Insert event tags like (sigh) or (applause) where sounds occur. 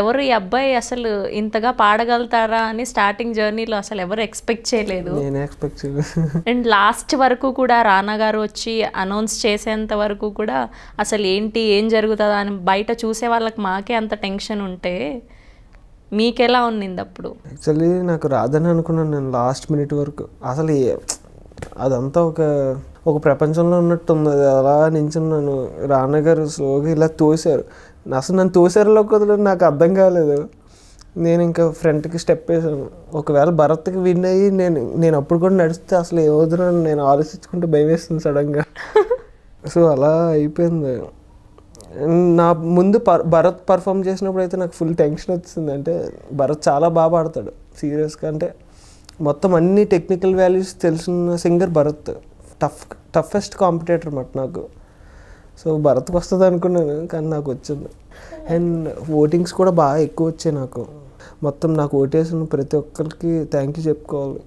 ఎవరు ఈ అబ్బాయి అసలు ఇంతగా పాడగలుగుతారా అని స్టార్టింగ్ జర్నీలో అసలు ఎవరు ఎక్స్పెక్ట్ చేయలేదు అండ్ లాస్ట్ వరకు కూడా రానా గారు వచ్చి అనౌన్స్ చేసేంత వరకు కూడా అసలు ఏంటి ఏం జరుగుతుందా అని బయట చూసే వాళ్ళకి మాకే అంత టెన్షన్ ఉంటే మీకెలా ఉన్నింది అప్పుడు యాక్చువల్లీ నాకు రాదని అనుకున్నాను నేను లాస్ట్ మినిట్ వరకు అసలు అదంతా ఒక ఒక ప్రపంచంలో ఉన్నట్టు ఉంది అలా నించున్నాను రానగారు స్లోగా ఇలా తోశారు అసలు నన్ను తోసారులో కుదరదు నాకు అర్థం కాలేదు నేను ఇంకా ఫ్రంట్కి స్టెప్ వేసాను ఒకవేళ భరత్కి విన్ అయ్యి నేను నేను అప్పుడు కూడా నడిస్తే అసలు ఏ ఏమవుతున్నా నేను ఆలోచించుకుంటే భయం వేస్తుంది సడన్గా (laughs) సో అలా అయిపోయింది నా ముందు భరత్ పర్ఫామ్ చేసినప్పుడు అయితే నాకు ఫుల్ టెన్షన్ వచ్చింది అంటే భరత్ చాలా బాగా పాడతాడు సీరియస్గా అంటే మొత్తం అన్ని టెక్నికల్ వాల్యూస్ తెలిసిన singer Bharat tough toughest competitor అన్నమాట నాకు సో భరత్కి వస్తుంది అనుకున్నాను కానీ నాకు వచ్చింది అండ్ ఓటింగ్స్ కూడా బాగా ఎక్కువ వచ్చాయి నాకు మొత్తం నాకు ఓటేసిన ప్రతి ఒక్కరికి థ్యాంక్ యూ చెప్పుకోవాలి